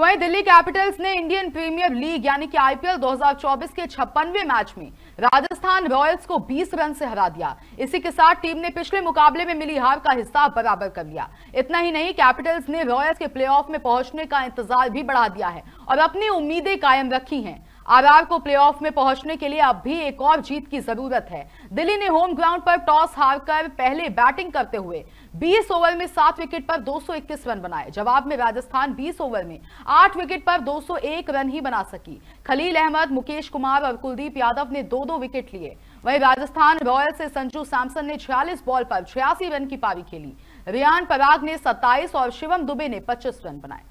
वही वहीं दिल्ली कैपिटल्स ने इंडियन प्रीमियर लीग यानी कि आईपीएल 2024 के छप्पनवे मैच में राजस्थान रॉयल्स को 20 रन से हरा दिया इसी के साथ टीम ने पिछले मुकाबले में मिली हार का हिसाब बराबर कर लिया इतना ही नहीं कैपिटल्स ने रॉयल्स के प्लेऑफ में पहुंचने का इंतजार भी बढ़ा दिया है और अपनी उम्मीदें कायम रखी हैं आरआर को प्लेऑफ में पहुंचने के लिए अब भी एक और जीत की जरूरत है दिल्ली ने होम ग्राउंड पर टॉस हारकर पहले बैटिंग करते हुए 20 ओवर में सात विकेट पर 221 रन बनाए जवाब में राजस्थान 20 ओवर में आठ विकेट पर 201 रन ही बना सकी खलील अहमद मुकेश कुमार और कुलदीप यादव ने दो दो विकेट लिए वहीं राजस्थान रॉयल्स से संजू सैमसन ने छियालीस बॉल पर छियासी रन की पारी खेली रियान पराग ने सत्ताईस और शिवम दुबे ने पच्चीस रन बनाए